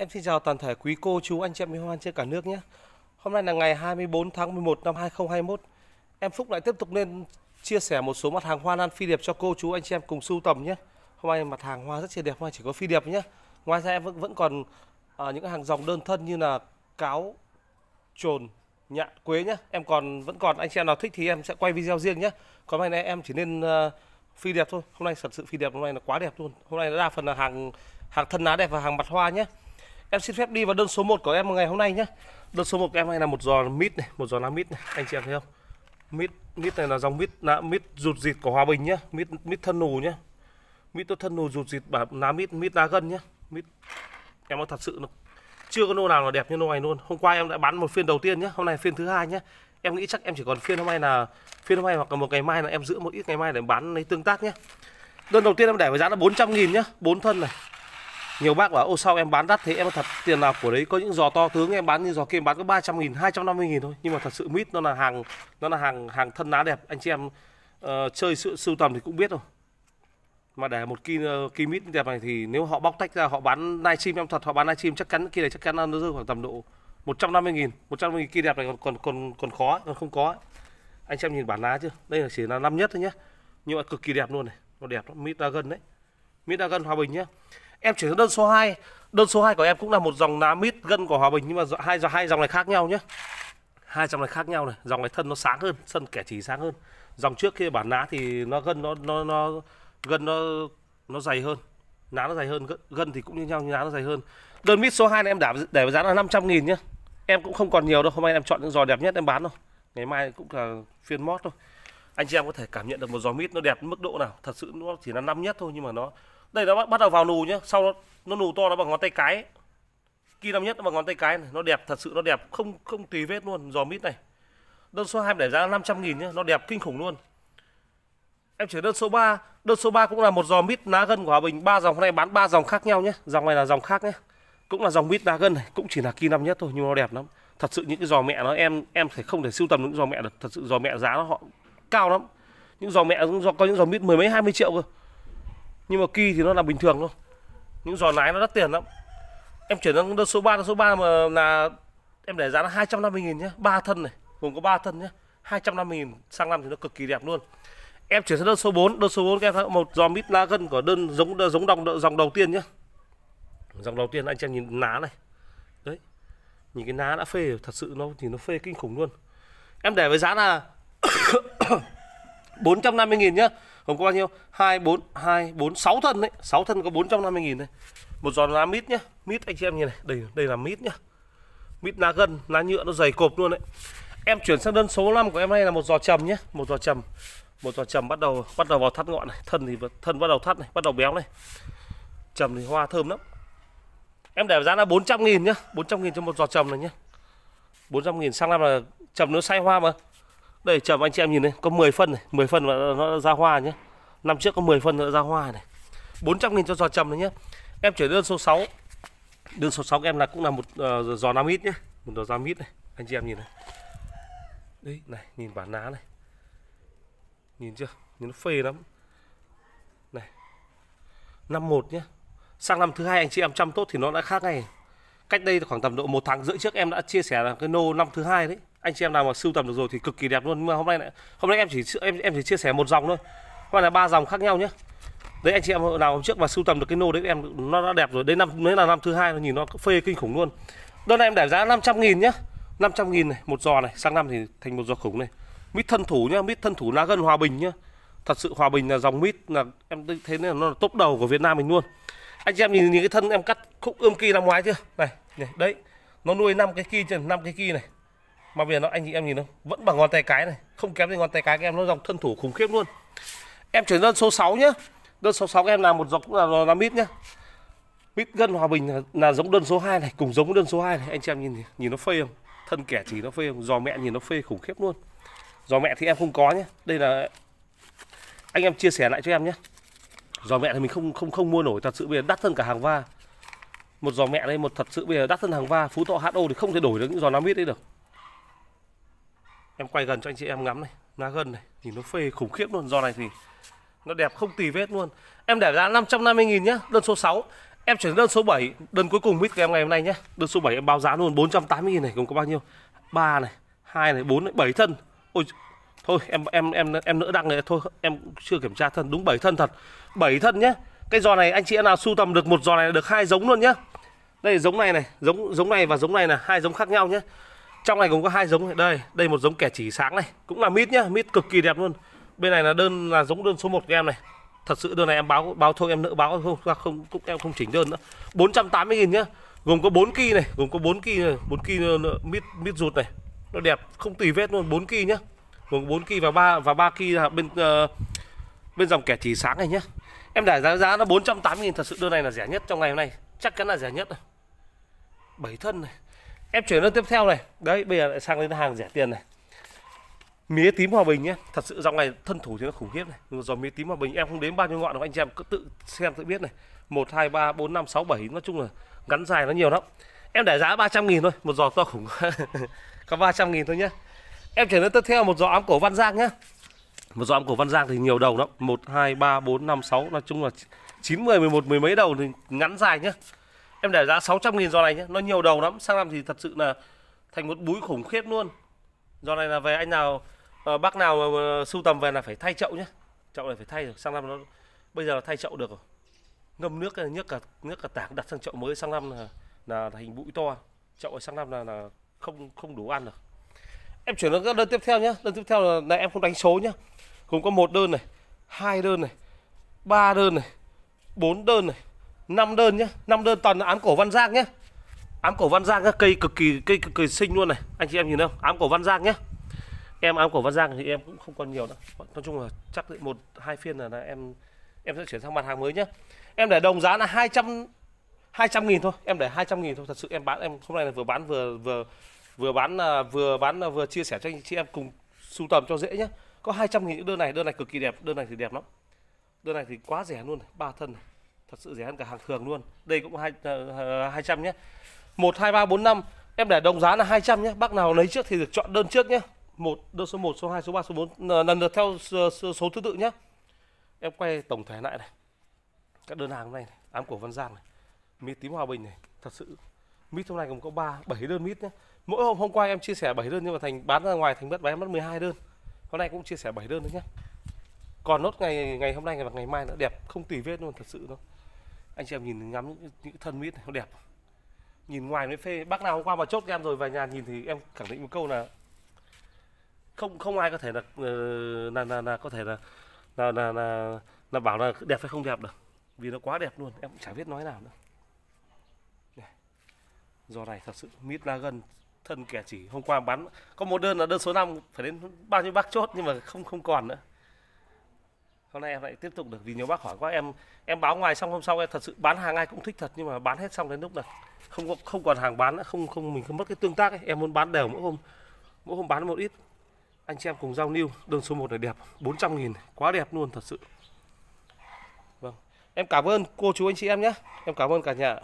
Em xin chào toàn thể quý cô, chú, anh chị em hoan trên cả nước nhé. Hôm nay là ngày 24 tháng 11 năm 2021. Em Phúc lại tiếp tục lên chia sẻ một số mặt hàng hoa lan phi điệp cho cô, chú, anh chị em cùng sưu tầm nhé. Hôm nay mặt hàng hoa rất là đẹp, hoa chỉ có phi điệp nhé. Ngoài ra em vẫn vẫn còn à, những hàng dòng đơn thân như là cáo, trồn, nhạn, quế nhé. Em còn vẫn còn anh chị em nào thích thì em sẽ quay video riêng nhé. Còn hôm nay em chỉ nên uh, phi đẹp thôi. Hôm nay thật sự phi đẹp hôm nay là quá đẹp luôn. Hôm nay đa phần là hàng hàng thân lá đẹp và hàng mặt hoa nhé em xin phép đi vào đơn số 1 của em ngày hôm nay nhé đơn số 1 của em này là một giò mít này một giò lá mít này anh chị em thấy không mít mít này là dòng mít lá mít rụt rịt của hòa bình nhá mít mít thân nù nhá mít tốt thân nù rụt rịt, bảo lá mít mít lá gân nhá mít em nói thật sự nó chưa có nô nào là đẹp như nô này luôn hôm qua em đã bán một phiên đầu tiên nhá hôm nay phiên thứ hai nhá em nghĩ chắc em chỉ còn phiên hôm nay là phiên hôm nay hoặc là một ngày mai là em giữ một ít ngày mai để bán lấy tương tác nhé đơn đầu tiên em để với giá là 400 nghìn nhá bốn thân này nhiều bác bảo ô sao em bán đắt thế em thật tiền nào của đấy có những giò to tướng em bán như giò kia em bán có 300 nghìn 250 nghìn thôi nhưng mà thật sự mít nó là hàng nó là hàng hàng thân lá đẹp anh chị em uh, chơi sự sưu tầm thì cũng biết rồi mà để một cây uh, ờ, mít đẹp này thì nếu họ bóc tách ra họ bán livestream em thật họ bán livestream chắc chắn kia này chắc chắn nó rơi khoảng tầm độ 150 nghìn 150 nghìn kia đẹp này còn còn còn còn khó còn không có anh xem nhìn bản lá chưa đây là chỉ là năm nhất thôi nhé nhưng mà cực kỳ đẹp luôn này nó đẹp lắm mít ra gần đấy mít ra gần hòa bình nhá em chuyển sang đơn số 2 đơn số 2 của em cũng là một dòng ná mít gân của hòa bình nhưng mà hai hai dòng này khác nhau nhé hai dòng này khác nhau này dòng này thân nó sáng hơn sân kẻ chỉ sáng hơn dòng trước kia bản ná thì nó gân nó nó nó gân nó nó dày hơn ná nó dày hơn gân thì cũng như nhau nhưng ná nó dày hơn đơn mít số 2 này em đã để giá là 500 nghìn nhé em cũng không còn nhiều đâu hôm nay em chọn những giò đẹp nhất em bán thôi ngày mai cũng là phiên mót thôi anh chị em có thể cảm nhận được một giò mít nó đẹp mức độ nào thật sự nó chỉ là năm nhất thôi nhưng mà nó đây nó bắt đầu vào nù nhá sau nó nó nù to nó bằng ngón tay cái kia năm nhất nó bằng ngón tay cái này nó đẹp thật sự nó đẹp không không tùy vết luôn giò mít này đơn số 2 để giá 500 nghìn nhá nó đẹp kinh khủng luôn em chuyển đơn số 3 đơn số 3 cũng là một giò mít lá gân của Hòa Bình ba dòng hôm nay bán ba dòng khác nhau nhé dòng này là dòng khác nhé cũng là dòng mít lá gân này cũng chỉ là kia năm nhất thôi nhưng nó đẹp lắm thật sự những cái giò mẹ nó em em phải không thể sưu tầm những giò mẹ được thật sự giò mẹ giá nó họ cao lắm những giò mẹ cũng có những giò mít mười mấy hai mươi triệu cơ nhưng mà kỳ thì nó là bình thường thôi những giò lái nó đắt tiền lắm em chuyển sang đơn số 3 đơn số 3 mà là em để giá là 250 000 nhé ba thân này gồm có ba thân nhé 250 000 sang năm thì nó cực kỳ đẹp luôn em chuyển sang đơn số 4 đơn số 4 các em một giò mít lá gân của đơn giống giống đồng dòng đầu tiên nhé dòng đầu tiên anh em nhìn lá này đấy nhìn cái lá đã phê thật sự nó thì nó phê kinh khủng luôn em để với giá là 450 000 nhá. hôm qua bao nhiêu? 2 4 2 4 6 thân đấy, 6 thân có 450 000 đây. Một giòn lá mít nhá. Mít anh chị em nhìn này, đây đây là mít nhá. Mít lá gân, lá nhựa nó dày cộp luôn đấy. Em chuyển sang đơn số 5 của em hay là một giò trầm nhá, một giò trầm. Một giò trầm bắt đầu bắt đầu vào thắt ngọn này, thân thì thân bắt đầu thắt này, bắt đầu béo này. Trầm thì hoa thơm lắm. Em để giá là 400 000 nhá, 400 000 cho một giò trầm này nhá. 400 000 sang năm là trầm nó say hoa mà. Đây chồng anh chị em nhìn đây, có 10 phân này, 10 phân mà nó ra hoa nhé. Năm trước có 10 phân nó ra hoa này. 400 000 cho giò chầm đấy nhé. Em chuyển đơn số 6. Đơn số 6 của em là cũng là một uh, giò 5 ít nhé. Một giò 5 ít này, anh chị em nhìn này. Đấy, này, nhìn bản lá này. Nhìn chưa? Nhìn nó phê lắm. Này. Năm một nhé. Sang năm thứ hai anh chị em chăm tốt thì nó đã khác ngay cách đây khoảng tầm độ một tháng rưỡi trước em đã chia sẻ là cái nô năm thứ hai đấy anh chị em nào mà sưu tầm được rồi thì cực kỳ đẹp luôn nhưng mà hôm nay lại hôm nay em chỉ em em chỉ chia sẻ một dòng thôi hôm nay là ba dòng khác nhau nhé đấy anh chị em nào hôm trước mà sưu tầm được cái nô đấy em nó đã đẹp rồi đến năm đấy là năm thứ hai nhìn nó phê kinh khủng luôn đơn này em để giá 500 nghìn nhá 500 nghìn này một giò này sang năm thì thành một giò khủng này mít thân thủ nhá mít thân thủ lá gần hòa bình nhá thật sự hòa bình là dòng mít là em thấy là nó là top đầu của việt nam mình luôn anh em nhìn, nhìn cái thân em cắt khúc ươm kia năm ngoái chưa này, này đấy nó nuôi năm cái kia năm cái kia này mà bây giờ nó anh chị em nhìn nó vẫn bằng ngón tay cái này không kém gì ngón tay cái các em nó dòng thân thủ khủng khiếp luôn em chuyển đơn số 6 nhá đơn số 6 em làm một dọc là, là mít nhá mít gân hòa bình là, là giống đơn số 2 này cùng giống đơn số 2 này anh chị em nhìn nhìn nó phê không thân kẻ chỉ nó phê không giò mẹ nhìn nó phê khủng khiếp luôn giò mẹ thì em không có nhá đây là anh em chia sẻ lại cho em nhé giò mẹ thì mình không không không mua nổi thật sự bây giờ đắt hơn cả hàng va một giò mẹ đây một thật sự bây giờ đắt hơn hàng va phú thọ ho thì không thể đổi được những giò nam mít đấy được em quay gần cho anh chị em ngắm này lá gần này thì nó phê khủng khiếp luôn giò này thì nó đẹp không tì vết luôn em để giá 550 000 nhá đơn số 6 em chuyển đơn số 7 đơn cuối cùng mít của em ngày hôm nay nhá đơn số 7 em báo giá luôn 480 000 này cũng có bao nhiêu 3 này 2 này 4 này 7 thân ôi thôi em em em em nữa đăng này thôi em chưa kiểm tra thân đúng bảy thân thật bảy thân nhé cái giò này anh chị em nào sưu tầm được một giò này được hai giống luôn nhá đây giống này này giống giống này và giống này là hai giống khác nhau nhé trong này cũng có hai giống này. đây đây một giống kẻ chỉ sáng này cũng là mít nhá mít cực kỳ đẹp luôn bên này là đơn là giống đơn số 1 của em này thật sự đơn này em báo báo thôi em nữa báo không không cũng em không chỉnh đơn nữa 480 000 nhá gồm có 4 kỳ này gồm có 4 kỳ này 4 kỳ mít mít rụt này nó đẹp không tì vết luôn 4 kỳ nhá gồm 4 kỳ và 3 và 3 kỳ bên uh, bên dòng kẻ chỉ sáng này nhá. Em đã giá giá nó 480 000 thật sự đơn này là rẻ nhất trong ngày hôm nay, chắc chắn là rẻ nhất rồi. Bảy thân này. Em chuyển lên tiếp theo này. Đấy, bây giờ lại sang lên hàng rẻ tiền này. Mía tím Hòa Bình nhé Thật sự dòng này thân thủ thì nó khủng khiếp này Dòng mía tím Hòa Bình em không đến bao nhiêu ngọn đâu anh chị em cứ tự xem tự biết này 1, 2, 3, 4, 5, 6, 7 Nói chung là ngắn dài nó nhiều lắm Em để giá 300 nghìn thôi Một giò to khủng Có 300 nghìn thôi nhé Em chuyển đến tiếp theo một giỏ ám cổ Văn Giang nhé Một giỏ ám cổ Văn Giang thì nhiều đầu lắm 1, 2, 3, 4, 5, 6 Nói chung là 9, 10, 11, mười mấy đầu thì ngắn dài nhé Em để giá 600 nghìn giò này nhé Nó nhiều đầu lắm Sang năm thì thật sự là thành một búi khủng khiếp luôn Giò này là về anh nào ờ, Bác nào mà ờ, sưu tầm về là phải thay chậu nhé Chậu này phải thay rồi Sang năm nó Bây giờ là thay chậu được rồi Ngâm nước nước cả nước cả tảng đặt sang chậu mới sang năm là là, là hình bụi to chậu sang năm là là không không đủ ăn được em chuyển sang các đơn tiếp theo nhé đơn tiếp theo là này em không đánh số nhé gồm có một đơn này hai đơn này ba đơn này bốn đơn này năm đơn nhé năm đơn toàn là ám cổ văn giang nhé ám cổ văn giang các cây cực kỳ cây cực kỳ xinh luôn này anh chị em nhìn không ám cổ văn giang nhé em ám cổ văn giang thì em cũng không còn nhiều đâu nói chung là chắc một hai phiên là, là em em sẽ chuyển sang mặt hàng mới nhé em để đồng giá là 200 200 nghìn thôi em để 200 nghìn thôi thật sự em bán em hôm nay là vừa bán vừa vừa vừa bán à, vừa bán à, vừa chia sẻ cho anh chị em cùng sưu tầm cho dễ nhé có 200 nghìn đơn này đơn này cực kỳ đẹp đơn này thì đẹp lắm đơn này thì quá rẻ luôn này. ba thân này. thật sự rẻ hơn cả hàng thường luôn đây cũng hai à, hai trăm nhé một hai ba bốn năm em để đồng giá là 200 nhé bác nào lấy trước thì được chọn đơn trước nhé một đơn số 1, số 2, số 3, số 4 lần lượt theo số, số thứ tự nhé em quay tổng thể lại này các đơn hàng này, này ám cổ văn giang này mía tím hòa bình này thật sự mít hôm nay gồm có ba bảy đơn mít nhé mỗi hôm hôm qua em chia sẻ 7 đơn nhưng mà thành bán ra ngoài thành mất bán mất 12 đơn hôm nay cũng chia sẻ 7 đơn thôi nhé còn nốt ngày ngày hôm nay và ngày mai nữa đẹp không tùy vết luôn thật sự đâu anh chị em nhìn ngắm những, những thân mít này nó đẹp nhìn ngoài mới phê bác nào hôm qua mà chốt em rồi về nhà nhìn thì em khẳng định một câu là không không ai có thể là ờ, là là, là có thể là là, là là là bảo là đẹp hay không đẹp được vì nó quá đẹp luôn em cũng chả biết nói nào nữa do này thật sự mít la gần thân kẻ chỉ hôm qua bán có một đơn là đơn số 5 phải đến bao nhiêu bác chốt nhưng mà không không còn nữa hôm nay em lại tiếp tục được vì nhiều bác hỏi quá em em báo ngoài xong hôm sau em thật sự bán hàng ai cũng thích thật nhưng mà bán hết xong đến lúc này không có không còn hàng bán nữa không không mình không mất cái tương tác ấy. em muốn bán đều mỗi hôm mỗi hôm bán một ít anh chị em cùng giao lưu đơn số 1 này đẹp 400 nghìn quá đẹp luôn thật sự vâng em cảm ơn cô chú anh chị em nhé em cảm ơn cả nhà